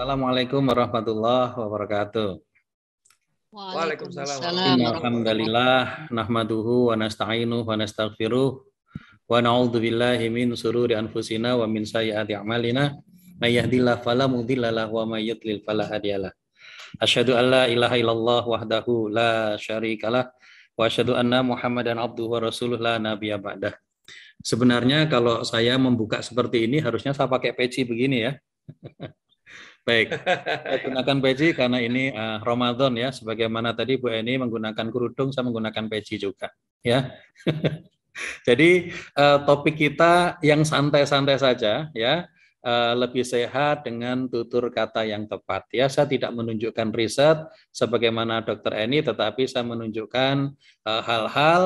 Assalamualaikum warahmatullahi wabarakatuh. Waalaikumsalam. Alhamdulillah nahmaduhu wa nasta'inuhu wa nastaghfiruh wa na'udzu billahi min sururi anfusina wa min sayyiati a'malina may yahdihillahu fala mudhillalah wa may yudlil fala hadiyalah. Asyhadu an la ilaha illallah wahdahu la syarikalah wa asyhadu anna Muhammadan abduhu wa rasuluh la nabiyya ba'dah. Sebenarnya kalau saya membuka seperti ini harusnya saya pakai peci begini ya. Baik, saya gunakan peci karena ini uh, Ramadan ya. Sebagaimana tadi Bu Eni menggunakan kerudung, saya menggunakan peci juga. Ya. Jadi uh, topik kita yang santai-santai saja ya. Eh, lebih sehat dengan tutur kata yang tepat ya saya tidak menunjukkan riset sebagaimana dokter Eni tetapi saya menunjukkan hal hal-hal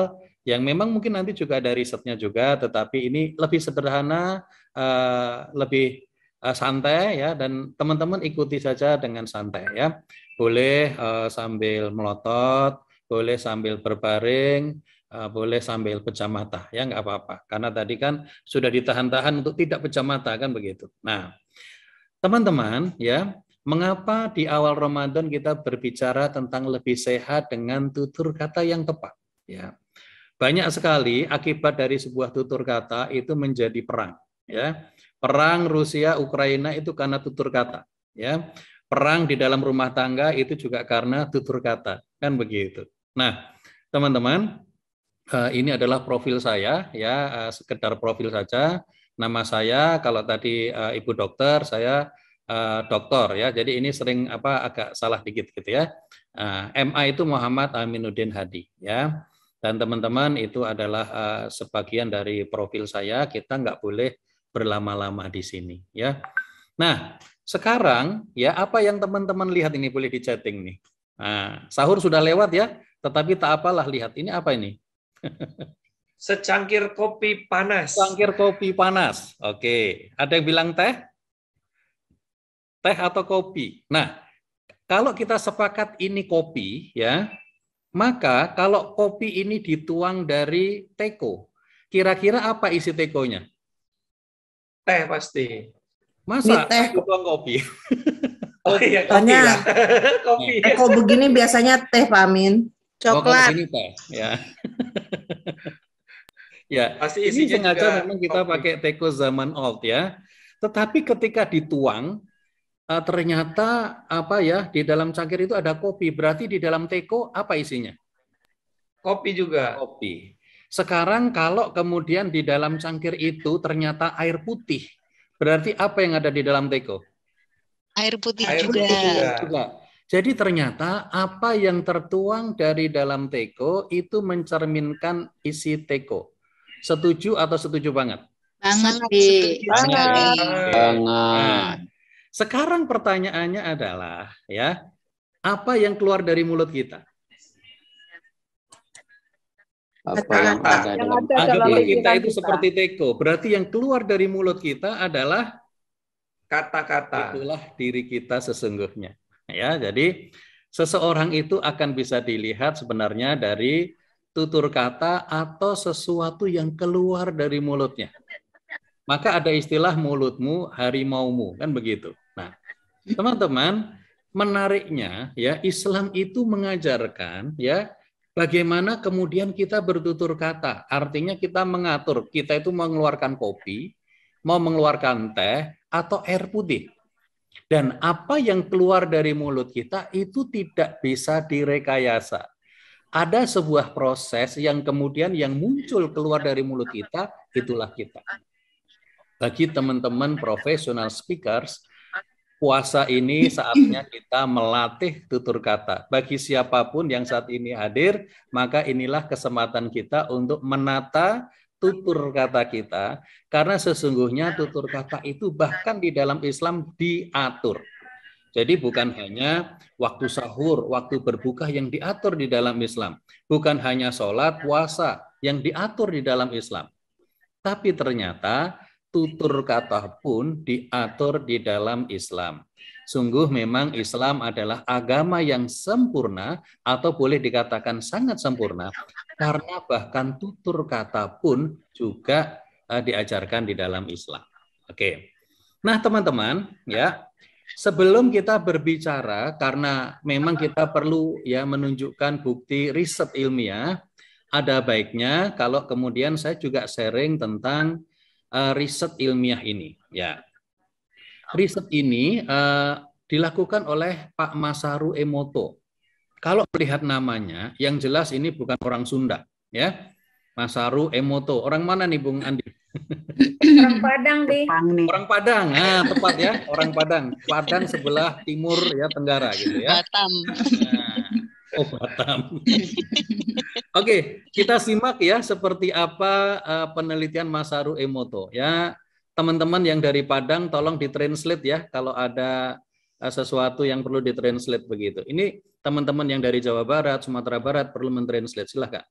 yang memang mungkin nanti juga ada risetnya juga, tetapi ini lebih sederhana, uh, lebih Eh, santai ya dan teman-teman ikuti saja dengan santai ya. Boleh uh, sambil melotot, boleh sambil berbaring, uh, boleh sambil pejam mata ya nggak apa-apa. Karena tadi kan sudah ditahan-tahan untuk tidak pejam mata kan begitu. Nah, teman-teman ya, mengapa di awal Ramadan kita berbicara tentang lebih sehat dengan tutur kata yang tepat ya. Banyak sekali akibat dari sebuah tutur kata itu menjadi perang ya Perang Rusia Ukraina itu karena tutur kata, ya. Perang di dalam rumah tangga itu juga karena tutur kata, kan begitu. Nah, teman-teman, eh, ini adalah profil saya ya, eh, sekedar profil saja. Nama saya kalau tadi eh, Ibu dokter, saya doktor ya. Jadi ini sering apa agak salah dikit gitu ya. MA itu Muhammad Aminuddin Hadi ya dan teman-teman itu adalah sebagian dari profil saya kita nggak boleh berlama-lama di sini ya. Nah, sekarang ya apa yang teman-teman lihat ini boleh di chatting nih. Nah, sahur sudah lewat ya, tetapi tak apalah lihat ini apa ini? Secangkir kopi panas. Secangkir kopi panas. Oke, ada yang bilang teh? Teh atau kopi? Nah, kalau kita sepakat ini kopi ya, maka kalau kopi ini dituang dari teko, kira-kira apa isi tekonya? Teh pasti. Masa? Mie teh. kopi. Oh iya, kopi. Tanya, ya. kopi. Eh, Kalau begini biasanya teh, Pak Amin. Coklat. Oh, teh, ya. ya, pasti ini sengaja memang kita kopi. pakai teko zaman old ya. Tetapi ketika dituang, uh, ternyata apa ya di dalam cangkir itu ada kopi. Berarti di dalam teko apa isinya? Kopi juga. Kopi. Sekarang kalau kemudian di dalam cangkir itu ternyata air putih, berarti apa yang ada di dalam teko? Air putih air juga. Putih juga. Jadi ternyata apa yang tertuang dari dalam teko itu mencerminkan isi teko. Setuju atau setuju banget? Banget. Setuju. Banget. banget. Sekarang pertanyaannya adalah ya, apa yang keluar dari mulut kita? apa yang ada yang dalam dalam kita itu seperti teko. Berarti yang keluar dari mulut kita adalah kata-kata. Itulah diri kita sesungguhnya. Ya, jadi seseorang itu akan bisa dilihat sebenarnya dari tutur kata atau sesuatu yang keluar dari mulutnya. Maka ada istilah mulutmu harimaumu kan begitu. Nah, teman-teman, menariknya ya Islam itu mengajarkan ya Bagaimana kemudian kita bertutur kata? Artinya kita mengatur, kita itu mengeluarkan kopi, mau mengeluarkan teh atau air putih. Dan apa yang keluar dari mulut kita itu tidak bisa direkayasa. Ada sebuah proses yang kemudian yang muncul keluar dari mulut kita, itulah kita. Bagi teman-teman profesional speakers, puasa ini saatnya kita melatih tutur kata. Bagi siapapun yang saat ini hadir, maka inilah kesempatan kita untuk menata tutur kata kita karena sesungguhnya tutur kata itu bahkan di dalam Islam diatur. Jadi bukan hanya waktu sahur, waktu berbuka yang diatur di dalam Islam. Bukan hanya sholat, puasa yang diatur di dalam Islam. Tapi ternyata tutur kata pun diatur di dalam Islam. Sungguh memang Islam adalah agama yang sempurna atau boleh dikatakan sangat sempurna karena bahkan tutur kata pun juga uh, diajarkan di dalam Islam. Oke. Nah, teman-teman, ya. Sebelum kita berbicara karena memang kita perlu ya menunjukkan bukti riset ilmiah, ada baiknya kalau kemudian saya juga sharing tentang uh, riset ilmiah ini. Ya, iya. riset ini uh, dilakukan oleh Pak Masaru Emoto. Kalau melihat namanya, yang jelas ini bukan orang Sunda, ya. Masaru Emoto. Orang mana nih Bung Andi? Orang Padang deh. Orang Padang, nah tepat ya, orang Padang. Padang sebelah timur ya Tenggara gitu ya. Batam. Nah, oh Batam. Oke, kita simak ya seperti apa uh, penelitian Masaru Emoto ya. Teman-teman yang dari Padang tolong ditranslate ya kalau ada uh, sesuatu yang perlu ditranslate begitu. Ini teman-teman yang dari Jawa Barat, Sumatera Barat perlu mentranslate silahkan.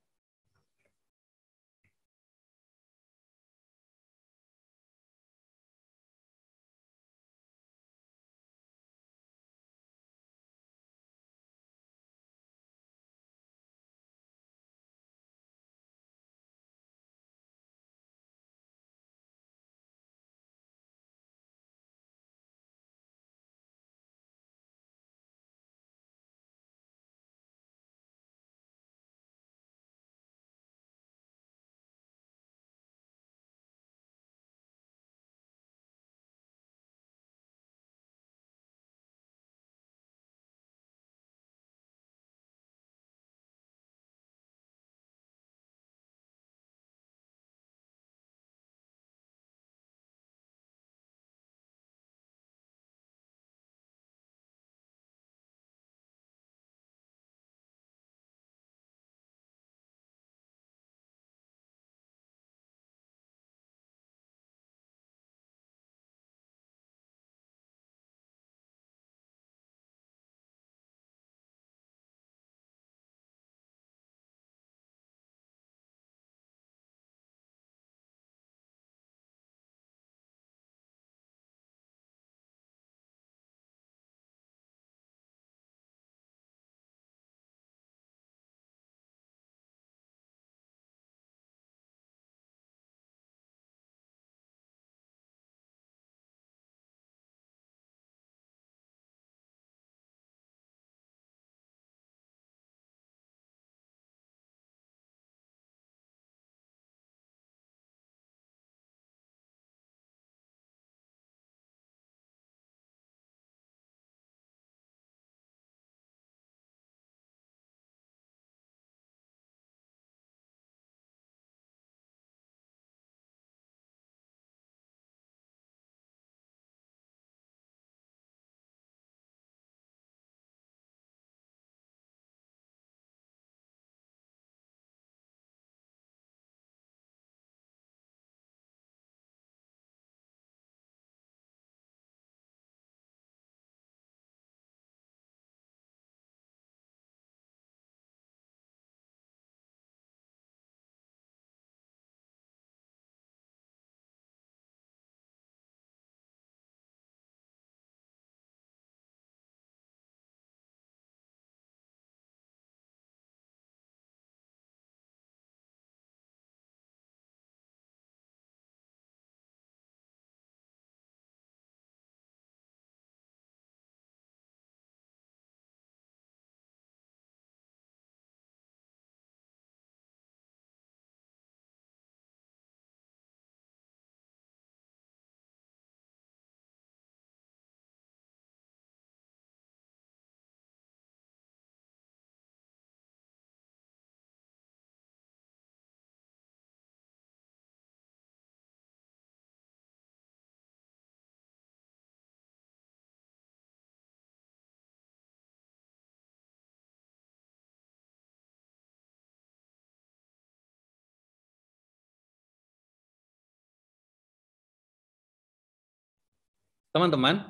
Teman-teman,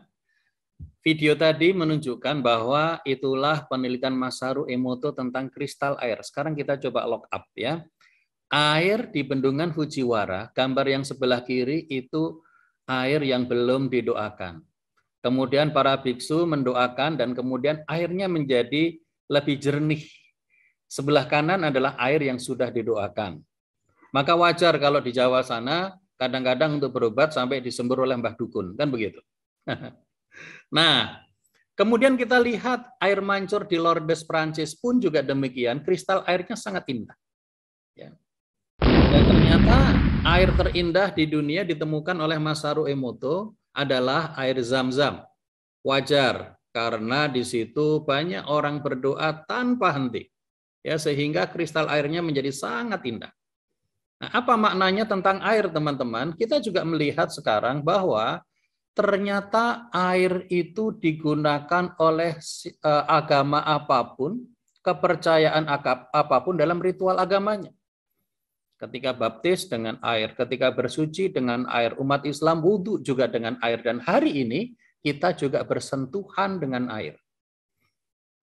video tadi menunjukkan bahwa itulah penelitian Masaru Emoto tentang kristal air. Sekarang kita coba lock up ya. Air di bendungan Fujiwara, gambar yang sebelah kiri itu air yang belum didoakan. Kemudian para biksu mendoakan dan kemudian airnya menjadi lebih jernih. Sebelah kanan adalah air yang sudah didoakan. Maka wajar kalau di Jawa sana kadang-kadang untuk berobat sampai disembur oleh Mbah Dukun, kan begitu. nah, kemudian kita lihat air mancur di Lourdes Prancis pun juga demikian, kristal airnya sangat indah. Ya. Dan ternyata air terindah di dunia ditemukan oleh Masaru Emoto adalah air zam-zam. Wajar, karena di situ banyak orang berdoa tanpa henti. Ya, sehingga kristal airnya menjadi sangat indah. Nah, apa maknanya tentang air, teman-teman? Kita juga melihat sekarang bahwa ternyata air itu digunakan oleh e, agama apapun, kepercayaan apapun dalam ritual agamanya. Ketika baptis dengan air, ketika bersuci dengan air, umat Islam wudhu juga dengan air. Dan hari ini kita juga bersentuhan dengan air.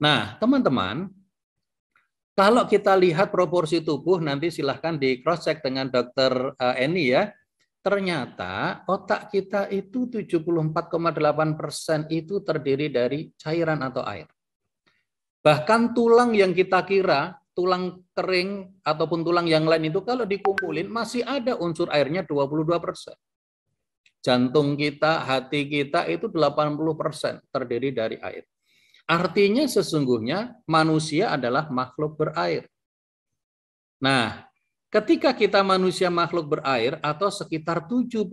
Nah, teman-teman, kalau kita lihat proporsi tubuh, nanti silahkan di cross-check dengan dokter e, Eni ya Ternyata otak kita itu 74,8 persen itu terdiri dari cairan atau air. Bahkan tulang yang kita kira tulang kering ataupun tulang yang lain itu kalau dikumpulin masih ada unsur airnya 22 persen. Jantung kita, hati kita itu 80 persen terdiri dari air. Artinya sesungguhnya manusia adalah makhluk berair. Nah, Ketika kita manusia makhluk berair atau sekitar 72%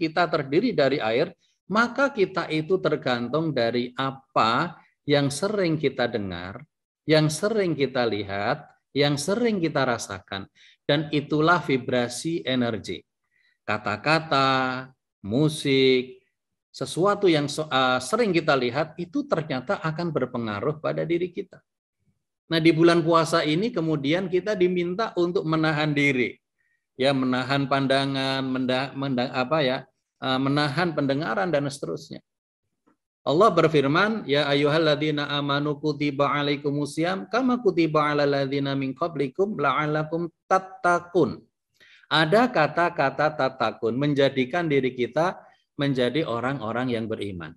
kita terdiri dari air, maka kita itu tergantung dari apa yang sering kita dengar, yang sering kita lihat, yang sering kita rasakan. Dan itulah vibrasi energi. Kata-kata, musik, sesuatu yang eh, sering kita lihat itu ternyata akan berpengaruh pada diri kita. Nah, di bulan puasa ini kemudian kita diminta untuk menahan diri. Ya, menahan pandangan, menda, menda, apa ya? E, menahan pendengaran dan seterusnya. Allah berfirman, "Ya ayyuhalladzina amanu kutiba alaikumusiyam kama kutiba alal ladzina min qablikum la'allakum tattaqun." Ada kata-kata tatakun menjadikan diri kita menjadi orang-orang yang beriman.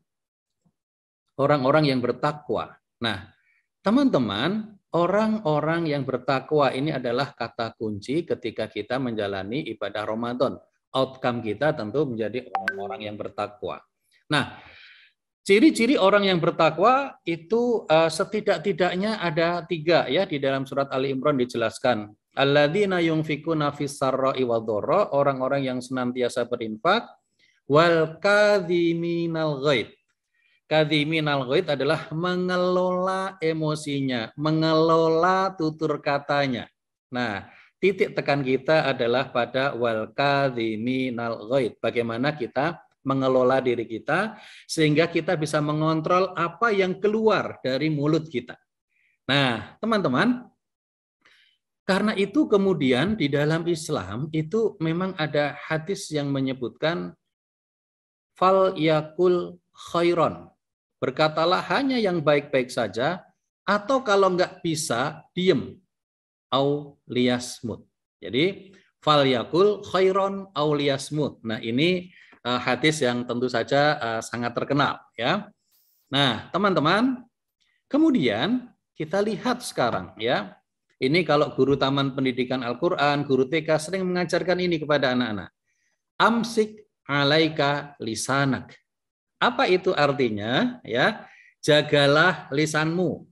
Orang-orang yang bertakwa. Nah, teman-teman, Orang-orang yang bertakwa ini adalah kata kunci ketika kita menjalani ibadah Ramadan. Outcome kita tentu menjadi orang-orang yang bertakwa. Nah, ciri-ciri orang yang bertakwa itu eh, setidak-tidaknya ada tiga ya di dalam surat Ali Imran dijelaskan. Alladzina yunfikuna fis sarra'i orang-orang yang senantiasa berinfak wal kadhiminal ghaib Kadhiminal ghaid adalah mengelola emosinya, mengelola tutur katanya. Nah, titik tekan kita adalah pada wal kadhiminal ghaid. Bagaimana kita mengelola diri kita sehingga kita bisa mengontrol apa yang keluar dari mulut kita. Nah, teman-teman, karena itu kemudian di dalam Islam itu memang ada hadis yang menyebutkan fal yakul khairon. Berkatalah hanya yang baik-baik saja, atau kalau nggak bisa, diem. Au liyasmut. Jadi, fal yakul khairon au liyasmut. Nah, ini uh, hadis yang tentu saja uh, sangat terkenal. ya. Nah, teman-teman, kemudian kita lihat sekarang ya. Ini kalau guru taman pendidikan Al-Quran, guru TK sering mengajarkan ini kepada anak-anak. Amsik alaika lisanak. Apa itu artinya? Ya, jagalah lisanmu.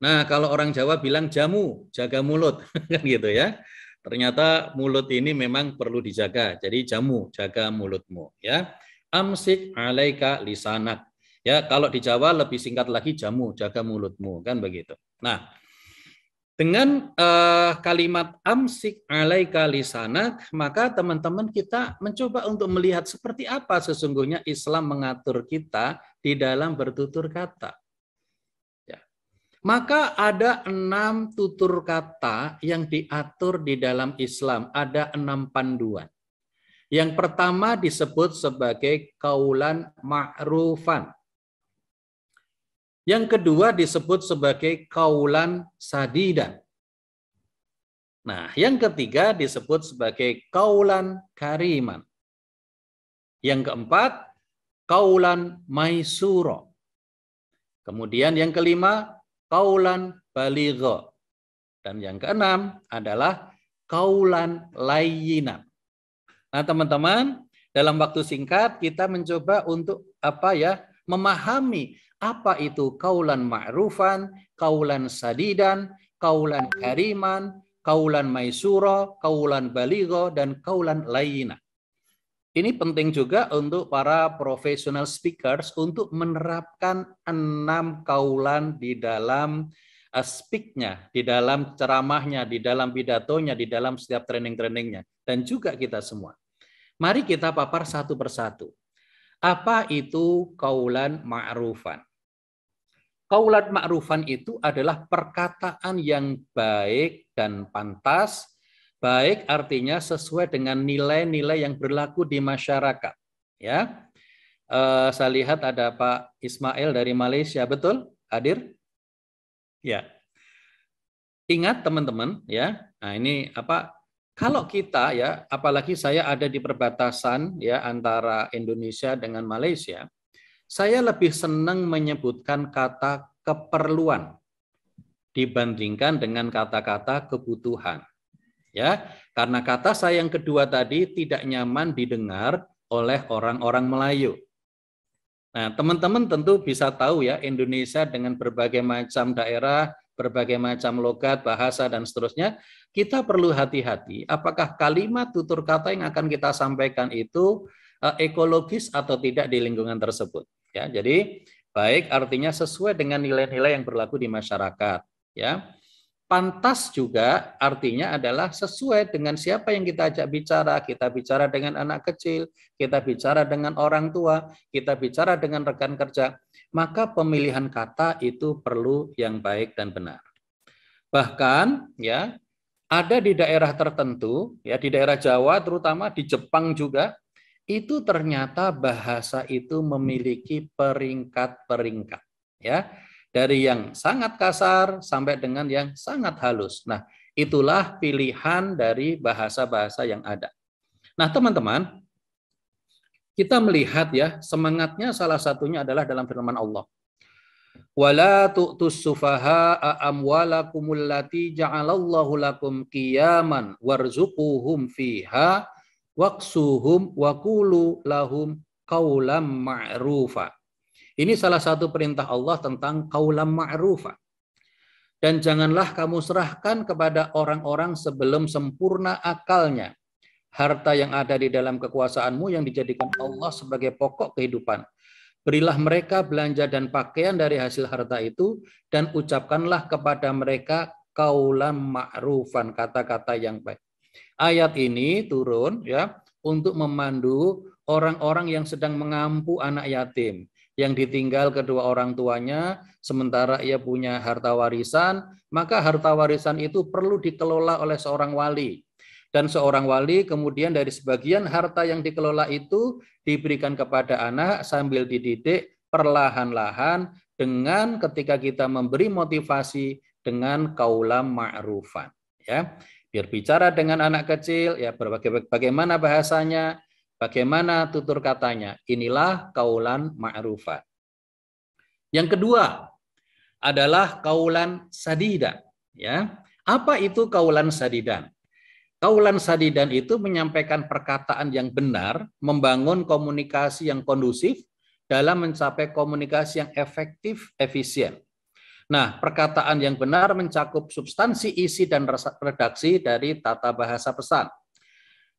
Nah, kalau orang Jawa bilang jamu, jaga mulut, kan gitu ya. Ternyata mulut ini memang perlu dijaga. Jadi jamu, jaga mulutmu, ya. Amsik alaika lisanak. Ya, kalau di Jawa lebih singkat lagi jamu, jaga mulutmu, kan begitu. Nah, dengan uh, kalimat amsik alaika lisanak, maka teman-teman kita mencoba untuk melihat seperti apa sesungguhnya Islam mengatur kita di dalam bertutur kata. Ya. Maka ada enam tutur kata yang diatur di dalam Islam. Ada enam panduan. Yang pertama disebut sebagai kaulan ma'rufan. Yang kedua disebut sebagai kaulan sadidan. Nah, yang ketiga disebut sebagai kaulan kariman. Yang keempat, kaulan maisuro. Kemudian yang kelima, kaulan baligo. Dan yang keenam adalah kaulan layinan. Nah, teman-teman, dalam waktu singkat kita mencoba untuk apa ya memahami apa itu kaulan ma'rufan, kaulan sadidan, kaulan kariman, kaulan maisuro, kaulan baligo, dan kaulan lainnya. Ini penting juga untuk para professional speakers untuk menerapkan enam kaulan di dalam eh, speaknya, di dalam ceramahnya, di dalam pidatonya, di dalam setiap training-trainingnya, dan juga kita semua. Mari kita papar satu persatu. Apa itu kaulan ma'rufan? Kaulat ma'rufan itu adalah perkataan yang baik dan pantas. Baik artinya sesuai dengan nilai-nilai yang berlaku di masyarakat. Ya, uh, saya lihat ada Pak Ismail dari Malaysia, betul? Hadir? Ya. Ingat teman-teman, ya. Nah ini apa? Kalau kita ya, apalagi saya ada di perbatasan ya antara Indonesia dengan Malaysia, saya lebih senang menyebutkan kata keperluan dibandingkan dengan kata-kata kebutuhan. Ya, karena kata saya yang kedua tadi tidak nyaman didengar oleh orang-orang Melayu. Nah, teman-teman tentu bisa tahu ya Indonesia dengan berbagai macam daerah, berbagai macam logat, bahasa dan seterusnya, kita perlu hati-hati apakah kalimat tutur kata yang akan kita sampaikan itu eh, ekologis atau tidak di lingkungan tersebut. Ya, jadi baik artinya sesuai dengan nilai-nilai yang berlaku di masyarakat, ya. Pantas juga artinya adalah sesuai dengan siapa yang kita ajak bicara. Kita bicara dengan anak kecil, kita bicara dengan orang tua, kita bicara dengan rekan kerja. Maka pemilihan kata itu perlu yang baik dan benar. Bahkan ya ada di daerah tertentu, ya di daerah Jawa terutama di Jepang juga itu ternyata bahasa itu memiliki peringkat-peringkat ya dari yang sangat kasar sampai dengan yang sangat halus. Nah, itulah pilihan dari bahasa-bahasa yang ada. Nah, teman-teman, kita melihat ya, semangatnya salah satunya adalah dalam firman Allah. Wala tu'tus sufaha amwalakumul lati ja'alallahu lakum qiyaman warzuquhum fiha Waksuhum wakulu lahum kaulam ma'rufa. Ini salah satu perintah Allah tentang kaulam ma'rufa. Dan janganlah kamu serahkan kepada orang-orang sebelum sempurna akalnya. Harta yang ada di dalam kekuasaanmu yang dijadikan Allah sebagai pokok kehidupan. Berilah mereka belanja dan pakaian dari hasil harta itu dan ucapkanlah kepada mereka kaulam ma'rufan, kata-kata yang baik. Ayat ini turun ya untuk memandu orang-orang yang sedang mengampu anak yatim yang ditinggal kedua orang tuanya sementara ia punya harta warisan, maka harta warisan itu perlu dikelola oleh seorang wali. Dan seorang wali kemudian dari sebagian harta yang dikelola itu diberikan kepada anak sambil dididik perlahan-lahan dengan ketika kita memberi motivasi dengan kaulam ma'rufan ya berbicara dengan anak kecil, ya berbagai, bagaimana bahasanya, bagaimana tutur katanya. Inilah kaulan ma'rufa. Yang kedua adalah kaulan sadidan. Ya, apa itu kaulan sadidan? Kaulan sadidan itu menyampaikan perkataan yang benar, membangun komunikasi yang kondusif dalam mencapai komunikasi yang efektif, efisien. Nah, perkataan yang benar mencakup substansi isi dan redaksi dari tata bahasa pesan.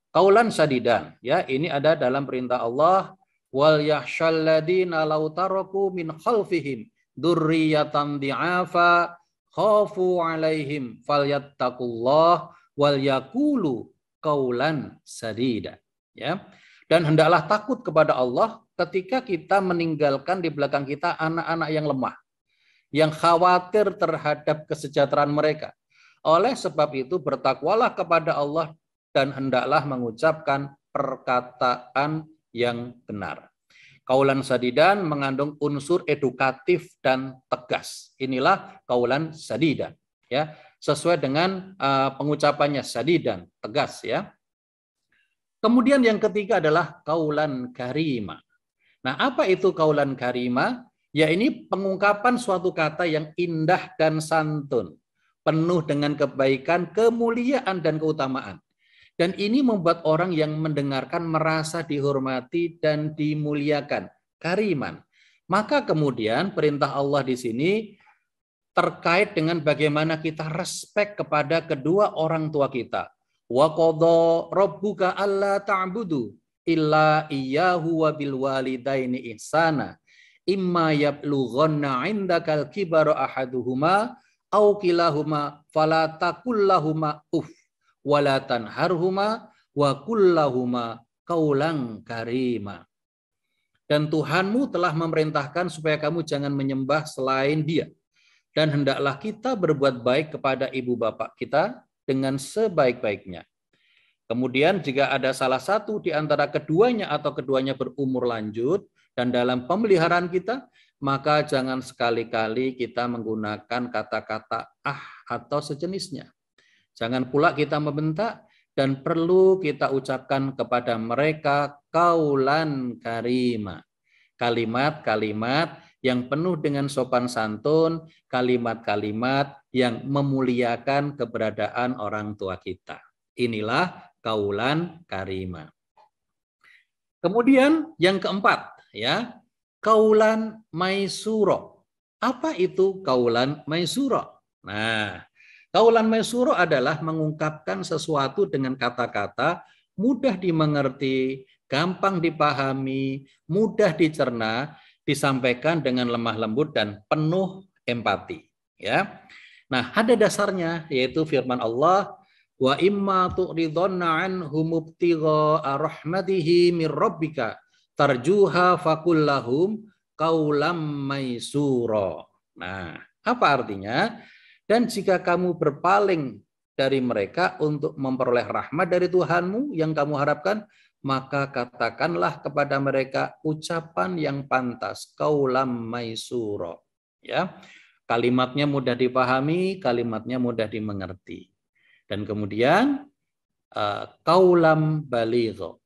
Kaulan sadidan, ya ini ada dalam perintah Allah wal yashalladina law taraku min khalfihim durriyatan di'afa khafu alaihim falyattaqullah wal yakulu kaulan sadida ya dan hendaklah takut kepada Allah ketika kita meninggalkan di belakang kita anak-anak yang lemah yang khawatir terhadap kesejahteraan mereka. Oleh sebab itu bertakwalah kepada Allah dan hendaklah mengucapkan perkataan yang benar. Kaulan sadidan mengandung unsur edukatif dan tegas. Inilah kaulan sadidan, ya. Sesuai dengan uh, pengucapannya sadidan, tegas ya. Kemudian yang ketiga adalah kaulan karima. Nah, apa itu kaulan karima? ya ini pengungkapan suatu kata yang indah dan santun, penuh dengan kebaikan, kemuliaan dan keutamaan. Dan ini membuat orang yang mendengarkan merasa dihormati dan dimuliakan, kariman. Maka kemudian perintah Allah di sini terkait dengan bagaimana kita respek kepada kedua orang tua kita. Wa qadha rabbuka alla ta'budu illa iyyahu wa bil walidaini ihsana imma yablughanna indakal kibaru ahaduhuma aw kilahuma fala takullahuma uf wala tanharhuma wa kullahuma kaulang karima. Dan Tuhanmu telah memerintahkan supaya kamu jangan menyembah selain dia. Dan hendaklah kita berbuat baik kepada ibu bapak kita dengan sebaik-baiknya Kemudian jika ada salah satu di antara keduanya atau keduanya berumur lanjut dan dalam pemeliharaan kita, maka jangan sekali-kali kita menggunakan kata-kata ah atau sejenisnya. Jangan pula kita membentak dan perlu kita ucapkan kepada mereka kaulan karima. Kalimat-kalimat yang penuh dengan sopan santun, kalimat-kalimat yang memuliakan keberadaan orang tua kita. Inilah kaulan karima. Kemudian yang keempat ya, kaulan maisuro. Apa itu kaulan maisuro? Nah, kaulan maisuro adalah mengungkapkan sesuatu dengan kata-kata mudah dimengerti, gampang dipahami, mudah dicerna, disampaikan dengan lemah lembut dan penuh empati, ya. Nah, ada dasarnya yaitu firman Allah wa imma tu'ridhanna anhum ibtigha'a rahmatihi min rabbika tarjuha fakullahum kaulam maisura. Nah, apa artinya? Dan jika kamu berpaling dari mereka untuk memperoleh rahmat dari Tuhanmu yang kamu harapkan, maka katakanlah kepada mereka ucapan yang pantas, kaulam maisura. Ya. Kalimatnya mudah dipahami, kalimatnya mudah dimengerti. Dan kemudian uh, kaulam balizo.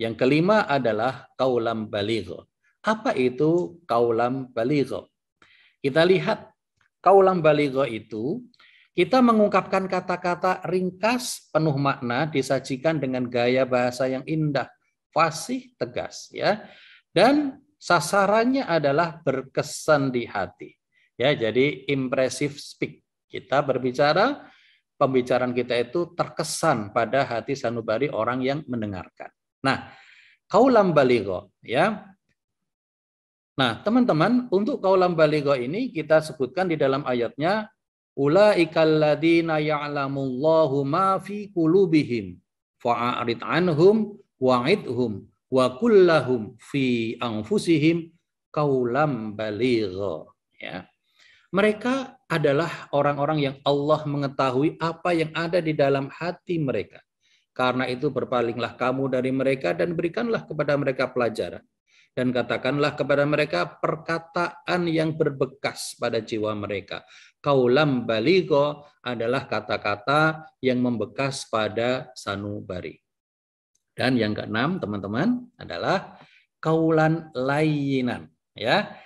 Yang kelima adalah kaulam balizo. Apa itu kaulam balizo? Kita lihat kaulam balizo itu kita mengungkapkan kata-kata ringkas penuh makna disajikan dengan gaya bahasa yang indah, fasih, tegas ya. Dan sasarannya adalah berkesan di hati. Ya, jadi impressive speak. Kita berbicara pembicaraan kita itu terkesan pada hati sanubari orang yang mendengarkan. Nah, kaulam baligo ya. Nah, teman-teman, untuk kaulam baligo ini kita sebutkan di dalam ayatnya ulaikal ladina ya'lamullahu ma fi qulubihim fa'arid anhum wa'idhum wa kullahum fi anfusihim kaulam baligo, ya mereka adalah orang-orang yang Allah mengetahui apa yang ada di dalam hati mereka. Karena itu berpalinglah kamu dari mereka dan berikanlah kepada mereka pelajaran. Dan katakanlah kepada mereka perkataan yang berbekas pada jiwa mereka. Kaulam baligo adalah kata-kata yang membekas pada sanubari. Dan yang keenam, teman-teman, adalah kaulan layinan. Ya,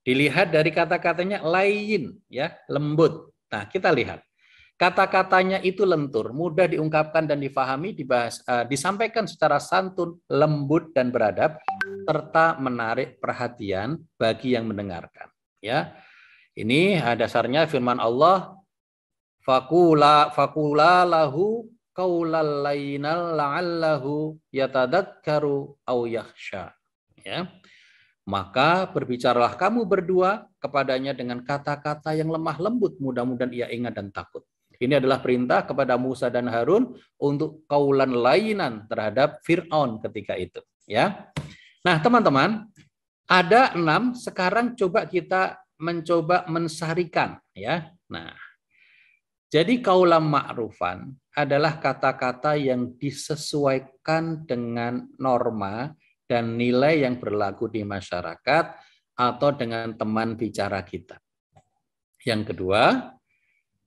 Dilihat dari kata-katanya lain, ya, lembut. Nah, kita lihat. Kata-katanya itu lentur, mudah diungkapkan dan difahami, dibahas, uh, disampaikan secara santun, lembut dan beradab, serta menarik perhatian bagi yang mendengarkan. Ya, ini eh, dasarnya firman Allah, fakula fakula lahu kaulalainal la'allahu yatadakkaru au yakhsha. Ya. Maka berbicaralah kamu berdua kepadanya dengan kata-kata yang lemah lembut, mudah-mudahan ia ingat dan takut. Ini adalah perintah kepada Musa dan Harun untuk kaulan lainan terhadap Fir'aun ketika itu. Ya, Nah teman-teman, ada enam, sekarang coba kita mencoba mensarikan. ya. Nah, jadi kaulam ma'rufan adalah kata-kata yang disesuaikan dengan norma dan nilai yang berlaku di masyarakat atau dengan teman bicara kita. Yang kedua,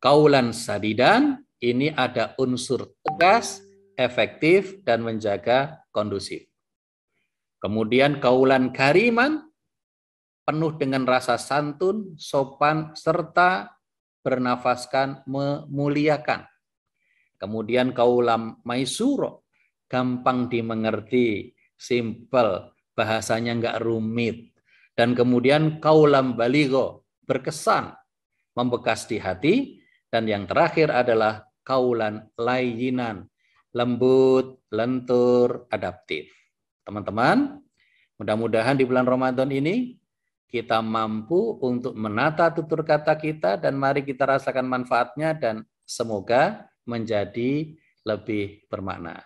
kaulan sadidan ini ada unsur tegas, efektif, dan menjaga kondusif. Kemudian kaulan kariman penuh dengan rasa santun, sopan, serta bernafaskan memuliakan. Kemudian kaulam maisuro gampang dimengerti, simple, bahasanya nggak rumit. Dan kemudian kaulam baligo, berkesan, membekas di hati. Dan yang terakhir adalah kaulan layinan, lembut, lentur, adaptif. Teman-teman, mudah-mudahan di bulan Ramadan ini kita mampu untuk menata tutur kata kita dan mari kita rasakan manfaatnya dan semoga menjadi lebih bermakna.